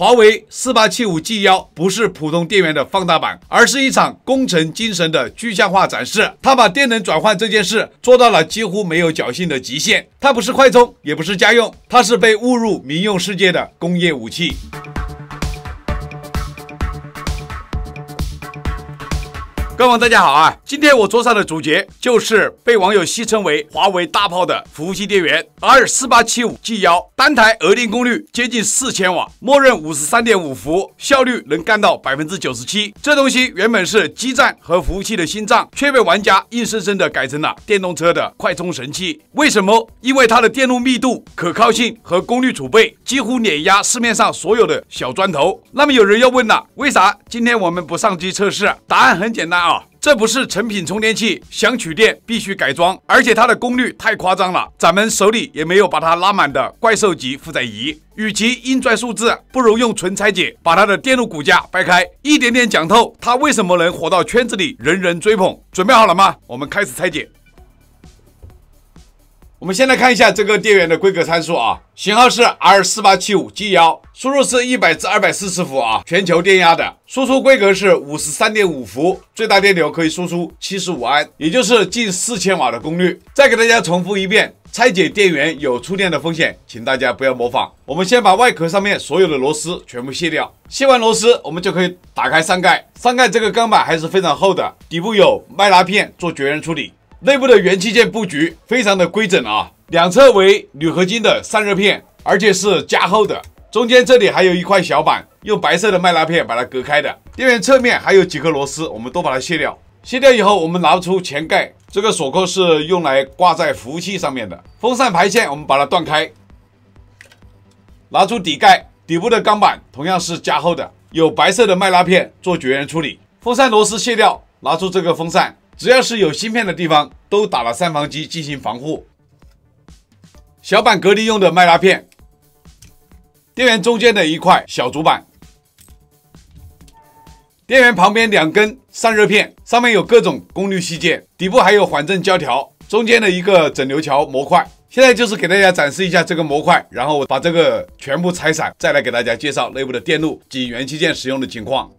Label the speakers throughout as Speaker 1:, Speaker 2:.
Speaker 1: 华为四八七五 G 幺不是普通电源的放大版，而是一场工程精神的具象化展示。它把电能转换这件事做到了几乎没有侥幸的极限。它不是快充，也不是家用，它是被误入民用世界的工业武器。各位友，大家好啊！今天我桌上的主角就是被网友戏称为“华为大炮”的服务器电源 R4875G1，单台额定功率接近四千瓦，默认五十三点五伏，效率能干到百分之九十七。这东西原本是基站和服务器的心脏，却被玩家硬生生的改成了电动车的快充神器。为什么？因为它的电路密度、可靠性和功率储备几乎碾压市面上所有的小砖头。那么有人要问了，为啥今天我们不上机测试？答案很简单啊。这不是成品充电器，想取电必须改装，而且它的功率太夸张了，咱们手里也没有把它拉满的怪兽级负载仪。与其硬拽数字，不如用纯拆解把它的电路骨架掰开，一点点讲透它为什么能火到圈子里，人人追捧。准备好了吗？我们开始拆解。我们先来看一下这个电源的规格参数啊，型号是 R4875G1，输入是100至240伏啊，全球电压的，输出规格是53.5伏，最大电流可以输出75安，也就是近4千瓦的功率。再给大家重复一遍，拆解电源有触电的风险，请大家不要模仿。我们先把外壳上面所有的螺丝全部卸掉，卸完螺丝，我们就可以打开上盖，上盖这个钢板还是非常厚的，底部有麦拉片做绝缘处理。内部的元器件布局非常的规整啊，两侧为铝合金的散热片，而且是加厚的，中间这里还有一块小板，用白色的麦拉片把它隔开的。电源侧面还有几颗螺丝，我们都把它卸掉。卸掉以后，我们拿出前盖，这个锁扣是用来挂在服务器上面的。风扇排线我们把它断开，拿出底盖，底部的钢板同样是加厚的，有白色的麦拉片做绝缘处理。风扇螺丝卸掉，拿出这个风扇。只要是有芯片的地方，都打了三防机进行防护。小板隔离用的麦拉片，电源中间的一块小主板，电源旁边两根散热片，上面有各种功率器件，底部还有缓震胶条，中间的一个整流桥模块。现在就是给大家展示一下这个模块，然后把这个全部拆散，再来给大家介绍内部的电路及元器件使用的情况。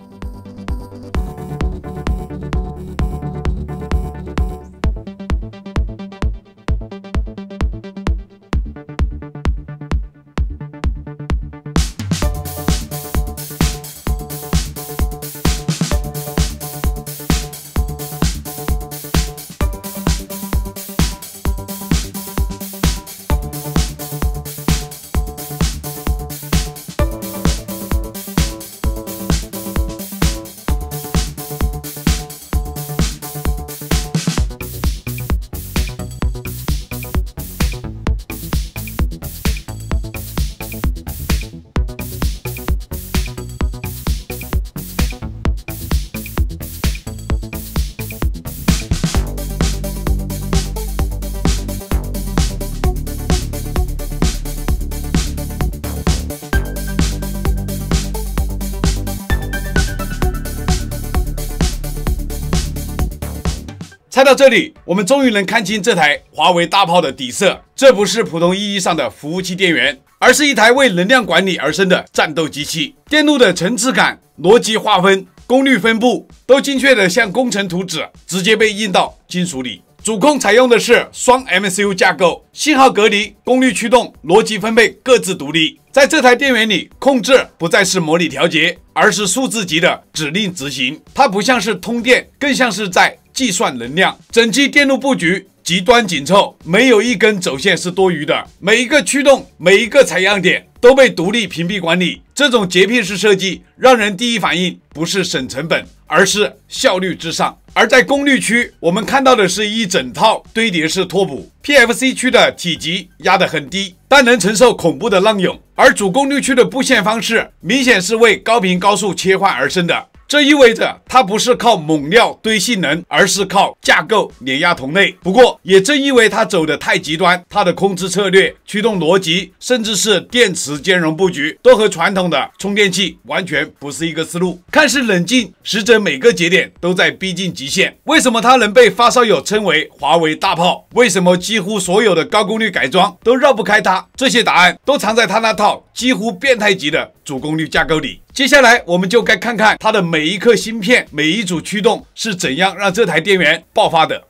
Speaker 1: 到这里，我们终于能看清这台华为大炮的底色。这不是普通意义上的服务器电源，而是一台为能量管理而生的战斗机器。电路的层次感、逻辑划分、功率分布都精确的像工程图纸，直接被印到金属里。主控采用的是双 MCU 架构，信号隔离、功率驱动、逻辑分配各自独立。在这台电源里，控制不再是模拟调节，而是数字级的指令执行。它不像是通电，更像是在。计算能量，整机电路布局极端紧凑，没有一根走线是多余的。每一个驱动，每一个采样点都被独立屏蔽管理。这种洁癖式设计，让人第一反应不是省成本，而是效率至上。而在功率区，我们看到的是一整套堆叠式拓扑，PFC 区的体积压得很低，但能承受恐怖的浪涌。而主功率区的布线方式，明显是为高频高速切换而生的。这意味着它不是靠猛料堆性能，而是靠架构碾压同类。不过，也正因为它走的太极端，它的控制策略、驱动逻辑，甚至是电池兼容布局，都和传统的充电器完全不是一个思路。看似冷静，实则每个节点都在逼近极限。为什么它能被发烧友称为华为大炮？为什么几乎所有的高功率改装都绕不开它？这些答案都藏在它那套几乎变态级的。主功率架构里，接下来我们就该看看它的每一颗芯片、每一组驱动是怎样让这台电源爆发的。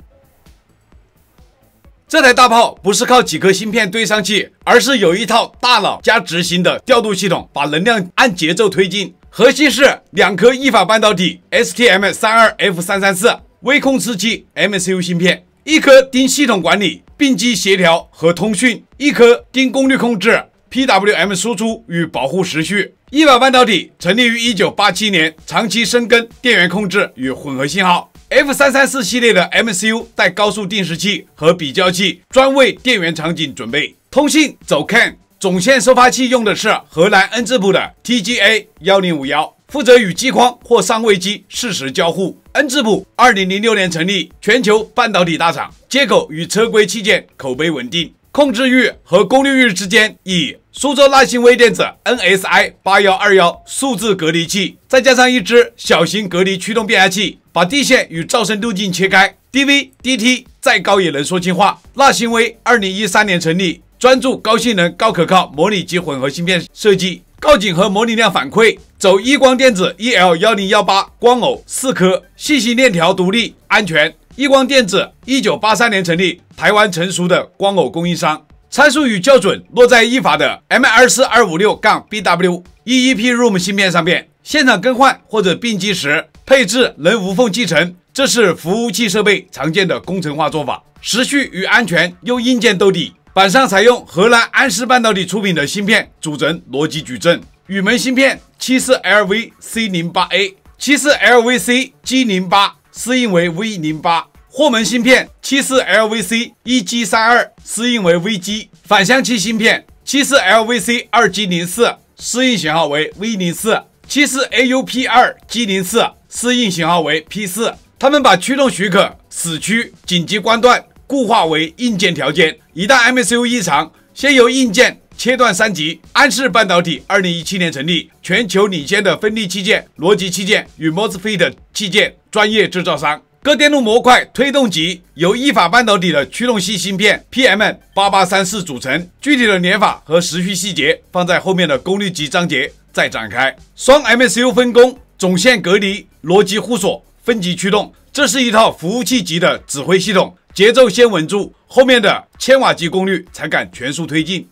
Speaker 1: 这台大炮不是靠几颗芯片堆上去，而是有一套大脑加执行的调度系统，把能量按节奏推进。核心是两颗意法半导体 STM32F334 微控制器 MCU 芯片，一颗盯系统管理、并机协调和通讯，一颗盯功率控制。PWM 输出与保护时序。一百半导体成立于一九八七年，长期深耕电源控制与混合信号。F 三三四系列的 MCU 带高速定时器和比较器，专为电源场景准备。通信走 CAN 总线收发器用的是荷兰恩智浦的 TGA 幺零五幺，负责与机框或上位机适时交互。恩智浦二零零六年成立，全球半导体大厂，接口与车规器件口碑稳定。控制域和功率域之间，以苏州纳新微电子 N S I 八幺二幺数字隔离器，再加上一只小型隔离驱动变压器，把地线与噪声路径切开。D V D T 再高也能说清话。纳新微二零一三年成立，专注高性能、高可靠模拟及混合芯片设计，告警和模拟量反馈，走一光电子 E L 幺零幺八光耦四颗，信息链条独立安全。亿光电子一九八三年成立，台湾成熟的光耦供应商。参数与校准落在亿法的 m 二四二五六杠 BW EEPROM 芯片上面。现场更换或者并机时，配置能无缝继承，这是服务器设备常见的工程化做法。时序与安全用硬件兜底，板上采用荷兰安世半导体出品的芯片组成逻辑矩阵与门芯片，七四 LVC 零八 A，七四 LVC G 零八。适应为 V 零八，霍门芯片七四 L V C 一 G 三二适应为 V G 反向器芯片七四 L V C 二 G 零四适应型号为 V 零四七四 A U P 二 G 零四适应型号为 P 四。他们把驱动许可死区紧急关断固化为硬件条件，一旦 M c U 异常，先由硬件。切断三级，安氏半导体二零一七年成立，全球领先的分立器件、逻辑器件与 MOSFET 器件专业制造商。各电路模块推动级由意法半导体的驱动系芯片 PM 八八三四组成，具体的连法和时序细节放在后面的功率级章节再展开。双 MCU 分工，总线隔离，逻辑互锁，分级驱动，这是一套服务器级的指挥系统。节奏先稳住，后面的千瓦级功率才敢全速推进。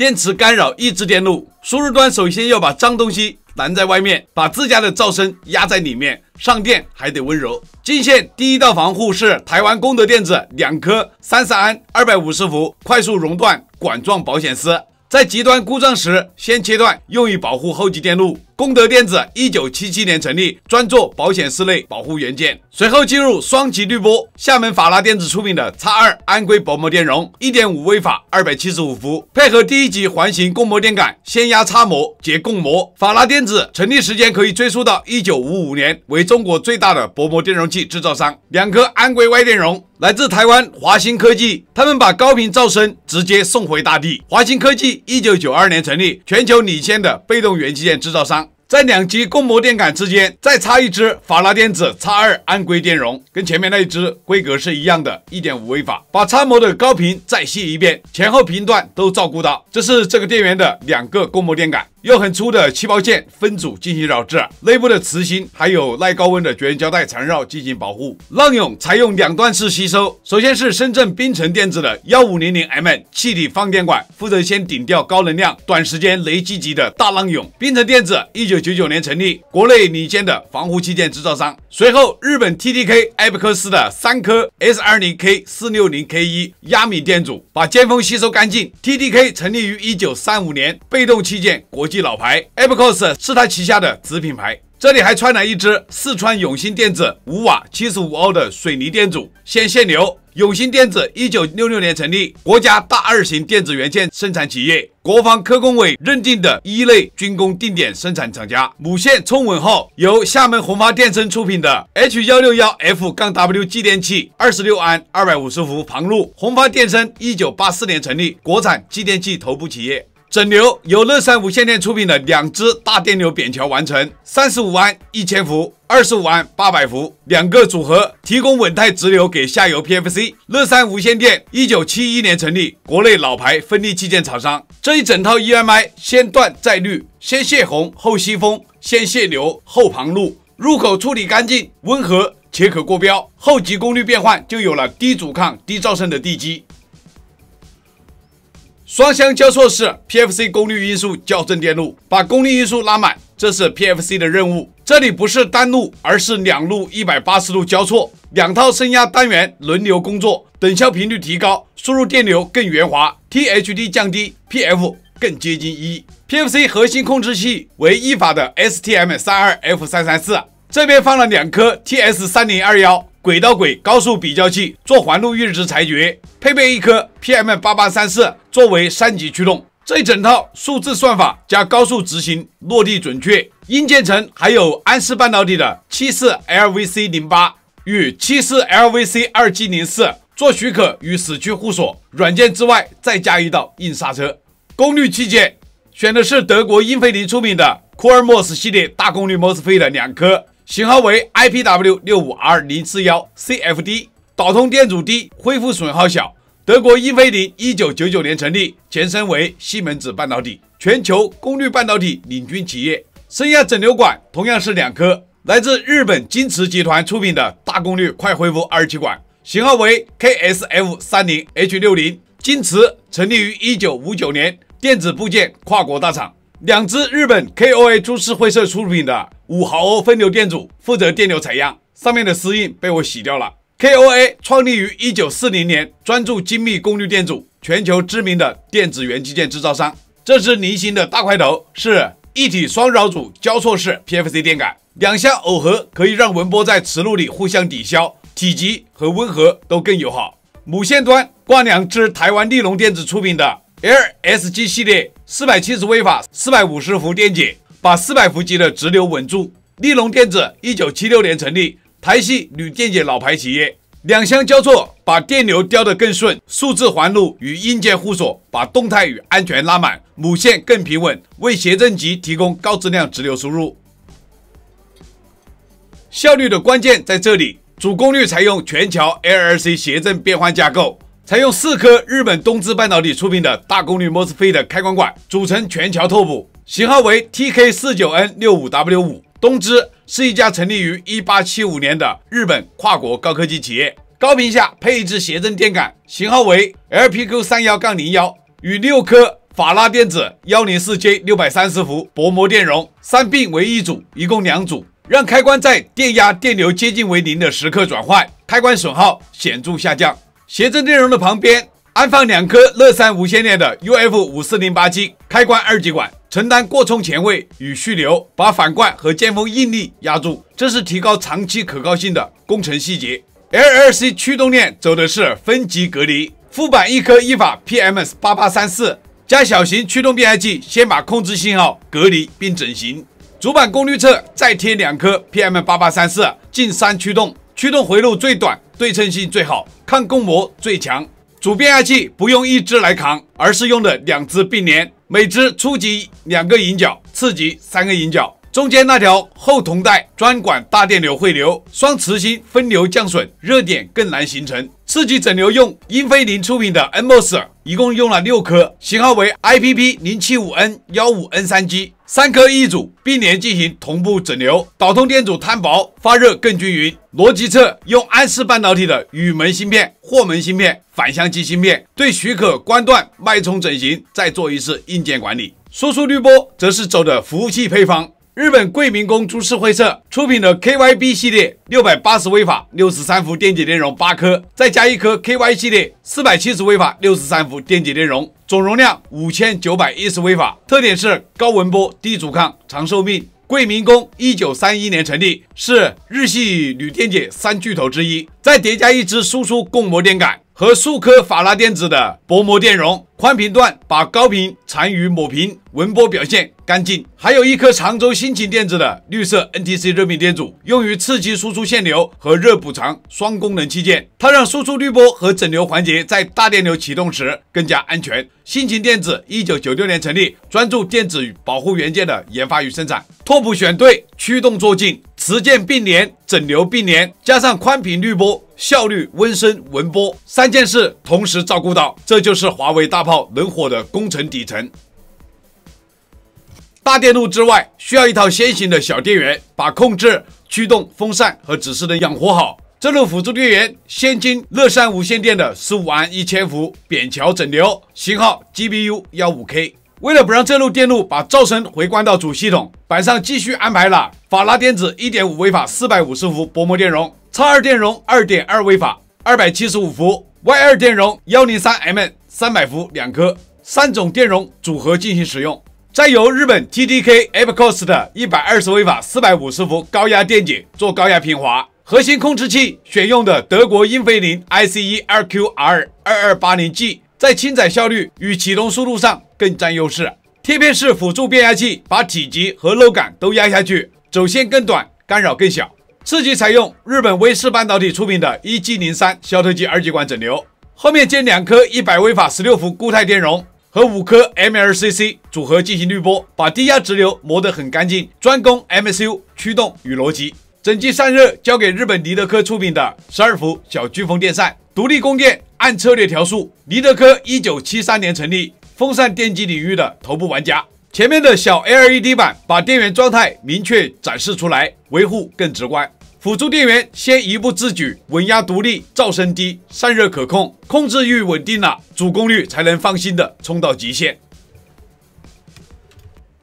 Speaker 1: 电池干扰抑制电路输入端首先要把脏东西拦在外面，把自家的噪声压在里面。上电还得温柔。进线第一道防护是台湾功德电子两颗三十安二百五十伏快速熔断管状保险丝，在极端故障时先切断，用于保护后级电路。功德电子一九七七年成立，专做保险室内保护元件。随后进入双极滤波。厦门法拉电子出品的 x 二安规薄膜电容，一点五微法，二百七十五伏，配合第一级环形共模电感，先压差模，结共模。法拉电子成立时间可以追溯到一九五五年，为中国最大的薄膜电容器制造商。两颗安规外电容来自台湾华星科技，他们把高频噪声直接送回大地。华星科技一九九二年成立，全球领先的被动元器件制造商。在两级共模电感之间再插一支法拉电子 x 二安规电容，跟前面那一只规格是一样的，一点五微法，把插模的高频再吸一遍，前后频段都照顾到。这是这个电源的两个共模电感。用很粗的气泡线分组进行绕制，内部的磁芯还有耐高温的绝缘胶带缠绕进行保护。浪涌采用两段式吸收，首先是深圳冰城电子的幺五零零 M 气体放电管负责先顶掉高能量、短时间雷击级的大浪涌。冰城电子一九九九年成立，国内领先的防护器件制造商。随后，日本 T D K 艾伯克斯的三颗 S 二零 K 四六零 K 一压敏电阻把尖峰吸收干净。T D K 成立于一九三五年，被动器件国。老牌 a p e s 是他旗下的子品牌。这里还穿了一只四川永兴电子五瓦七十五欧的水泥电阻，先限流。永兴电子一九六六年成立，国家大二型电子元件生产企业，国防科工委认定的一类军工定点生产厂家。母线冲稳后，由厦门宏发电声出品的 H 幺六幺 F 杠 W 继电器，二十六安二百五十伏旁路。宏发电声一九八四年成立，国产继电器头部企业。整流由乐山无线电出品的两只大电流扁桥完成，三十五安一千伏，二十五安八百伏，两个组合提供稳态直流给下游 PFC。乐山无线电一九七一年成立，国内老牌分立器件厂商。这一整套 EMI 先断再滤，先泄洪后吸风，先泄流后旁路，入口处理干净温和且可过标，后级功率变换就有了低阻抗、低噪声的地基。双相交错式 PFC 功率因素校正电路，把功率因素拉满，这是 PFC 的任务。这里不是单路，而是两路一百八十度交错，两套升压单元轮流工作，等效频率提高，输入电流更圆滑，THD 降低，PF 更接近一。PFC 核心控制器为意法的 STM32F334，这边放了两颗 TS3021。轨道轨高速比较器做环路阈值裁决，配备一颗 PM 八八三四作为三级驱动，这一整套数字算法加高速执行落地准确。硬件层还有安思半导体的七四 LVC 零八与七四 LVC 二 G 零四做许可与死区互锁。软件之外再加一道硬刹车。功率器件选的是德国英飞凌出品的 c o 莫斯 m o s 系列大功率 MOSFET 两颗。型号为 IPW 六五 R 零四幺 CFD，导通电阻低，恢复损耗小。德国英飞凌一九九九年成立，前身为西门子半导体，全球功率半导体领军企业。升压整流管同样是两颗，来自日本京瓷集团出品的大功率快恢复二极管，型号为 KSF 三零 H 六零。京瓷成立于一九五九年，电子部件跨国大厂。两只日本 K O A 朱氏会社出品的五毫欧分流电阻负责电流采样，上面的丝印被我洗掉了。K O A 创立于一九四零年，专注精密功率电阻，全球知名的电子元器件制造商。这只菱形的大块头是一体双绕组交错式 P F C 电感，两相耦合可以让纹波在磁路里互相抵消，体积和温和都更友好。母线端挂两只台湾利隆电子出品的 L S G 系列。四百七十微法，四百五十伏电解，把四百伏级的直流稳住。立龙电子一九七六年成立，台系铝电解老牌企业。两相交错，把电流调得更顺。数字环路与硬件互锁，把动态与安全拉满。母线更平稳，为谐振级提供高质量直流输入。效率的关键在这里。主功率采用全桥 LRC 谐振变换架构。采用四颗日本东芝半导体出品的大功率 MOSFET 开关管组成全桥拓扑，型号为 TK 四九 N 六五 W 五。东芝是一家成立于一八七五年的日本跨国高科技企业。高频下配置谐振电感，型号为 LPQ 三幺杠零幺，与六颗法拉电子幺零四 J 六百三十伏薄膜电容三并为一组，一共两组，让开关在电压电流接近为零的时刻转换，开关损耗显著下降。谐振电容的旁边安放两颗乐山无线电的 UF 五四零八 G 开关二极管，承担过充前位与续流，把反灌和尖峰应力压住，这是提高长期可靠性的工程细节。LLC 驱动链走的是分级隔离，副板一颗一法 PMS 八八三四加小型驱动变压器，先把控制信号隔离并整形，主板功率侧再贴两颗 PM 八八三四进三驱动，驱动回路最短。对称性最好，抗攻膜最强。主变压器不用一只来扛，而是用的两只并联，每只初级两个引脚，次级三个引脚。中间那条后铜带专管大电流汇流，双磁芯分流降损，热点更难形成。刺激整流用英飞凌出品的 MOS，一共用了六颗，型号为 IPP 零七五 N 幺五 N 三 G，三颗一组并联进行同步整流，导通电阻摊薄，发热更均匀。逻辑侧用安氏半导体的与门芯片、霍门芯片、反向机芯片，对许可关断脉冲整形，再做一次硬件管理。输出滤波则是走的服务器配方。日本贵民工株式会社出品的 KYB 系列六百八十微法六十三伏电解电容八颗，再加一颗 KY 系列四百七十微法六十三伏电解电容，总容量五千九百一十微法，特点是高纹波、低阻抗、长寿命。贵民工一九三一年成立，是日系铝电解三巨头之一。再叠加一只输出共模电感和数颗法拉电子的薄膜电容。宽频段把高频残余抹平，纹波表现干净。还有一颗常州新型电子的绿色 NTC 热敏电阻，用于刺激输出限流和热补偿双功能器件。它让输出滤波和整流环节在大电流启动时更加安全。新型电子一九九六年成立，专注电子保护元件的研发与生产。拓扑选对，驱动做精，磁件并联，整流并联，加上宽频滤波，效率、温升、纹波三件事同时照顾到，这就是华为大炮。能火的工程底层大电路之外，需要一套先行的小电源，把控制、驱动、风扇和指示灯养活好。这路辅助电源先进乐山无线电的十五安一千伏扁桥整流，型号 GBU 幺五 K。为了不让这路电路把噪声回灌到主系统，板上继续安排了法拉电子一点五微法四百五十伏薄膜电容，x 二电容二点二微法二百七十五伏，Y 二电容幺零三 M。三百伏两颗，三种电容组合进行使用，再由日本 TDK Fcos 的一百二十微法四百五十伏高压电解做高压平滑。核心控制器选用的德国英飞凌 I C E R Q R 二二八零 G，在轻载效率与启动速度上更占优势。贴片式辅助变压器把体积和漏感都压下去，走线更短，干扰更小。次级采用日本威士半导体出品的一 G 零三肖特基二极管整流。后面接两颗一百微法十六伏固态电容和五颗 MLCC 组合进行滤波，把低压直流磨得很干净。专攻 MCU 驱动与逻辑，整机散热交给日本尼德科出品的十二伏小飓风电扇，独立供电，按策略调速。尼德科一九七三年成立，风扇电机领域的头部玩家。前面的小 LED 板把电源状态明确展示出来，维护更直观。辅助电源先一步自举，稳压独立，噪声低，散热可控，控制域稳定了，主功率才能放心的冲到极限。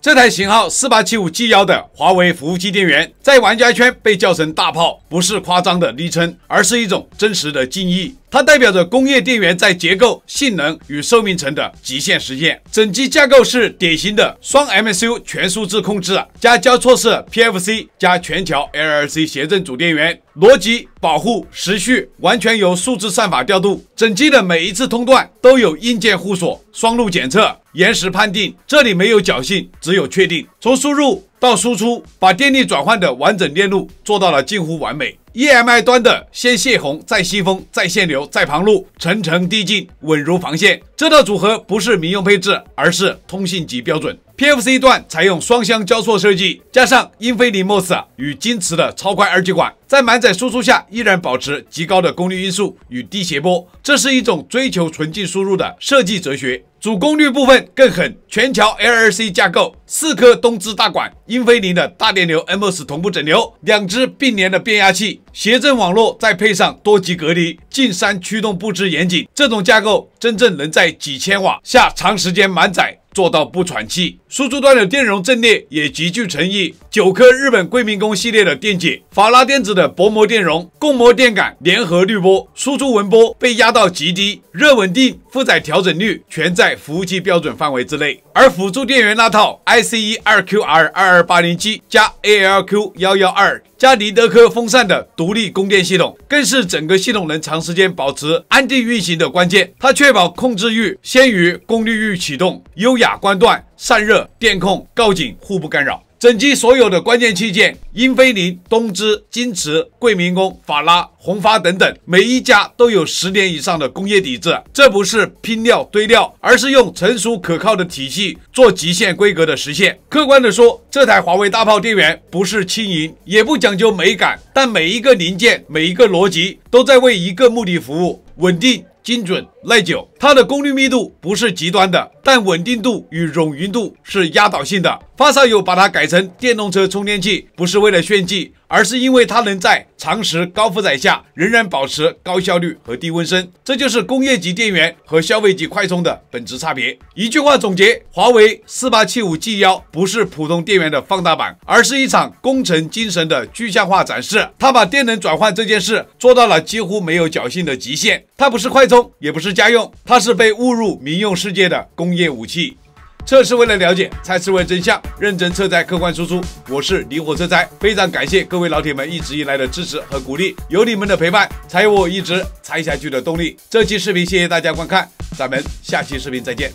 Speaker 1: 这台型号 4875G1 的华为服务器电源，在玩家圈被叫成“大炮”，不是夸张的昵称，而是一种真实的敬意。它代表着工业电源在结构、性能与寿命层的极限实现。整机架构是典型的双 MCU 全数字控制加交错式 PFC 加全桥 LLC 谐振主电源，逻辑保护时序完全由数字算法调度。整机的每一次通断都有硬件互锁、双路检测、延时判定，这里没有侥幸，只有确定。从输入到输出，把电力转换的完整链路做到了近乎完美。EMI 端的先泄洪，再吸风，再限流，再旁路，层层递进，稳如防线。这套组合不是民用配置，而是通信级标准。PFC 段采用双向交错设计，加上英菲尼莫斯与金池的超快二极管，在满载输出下依然保持极高的功率因素与低谐波。这是一种追求纯净输入的设计哲学。主功率部分更狠，全桥 LLC 架构，四颗东芝大管，英菲尼的大电流 MOS 同步整流，两只并联的变压器，谐振网络，再配上多级隔离，进山驱动布置严谨。这种架构真正能在几千瓦下长时间满载做到不喘气。输出端的电容阵列也极具诚意，九颗日本贵民工系列的电解法拉电子的薄膜电容，共模电感联合滤波，输出纹波被压到极低，热稳定、负载调整率全在服务器标准范围之内。而辅助电源那套 I C E 二 Q R 二二八零7加 A L Q 幺幺二加尼德科风扇的独立供电系统，更是整个系统能长时间保持安定运行的关键。它确保控制域先于功率域启动，优雅关断。散热、电控、告警互不干扰，整机所有的关键器件，英飞凌、东芝、金驰、贵民工、法拉、宏发等等，每一家都有十年以上的工业底子。这不是拼料堆料，而是用成熟可靠的体系做极限规格的实现。客观的说，这台华为大炮电源不是轻盈，也不讲究美感，但每一个零件、每一个逻辑都在为一个目的服务：稳定、精准。耐久，它的功率密度不是极端的，但稳定度与冗余度是压倒性的。发烧友把它改成电动车充电器，不是为了炫技，而是因为它能在长时高负载下仍然保持高效率和低温升。这就是工业级电源和消费级快充的本质差别。一句话总结：华为四八七五 G 幺不是普通电源的放大版，而是一场工程精神的具象化展示。它把电能转换这件事做到了几乎没有侥幸的极限。它不是快充，也不是。家用，它是被误入民用世界的工业武器。测试为了了解猜思维真相，认真测载，客观输出。我是离火车站，非常感谢各位老铁们一直以来的支持和鼓励，有你们的陪伴，才有我一直拆下去的动力。这期视频谢谢大家观看，咱们下期视频再见。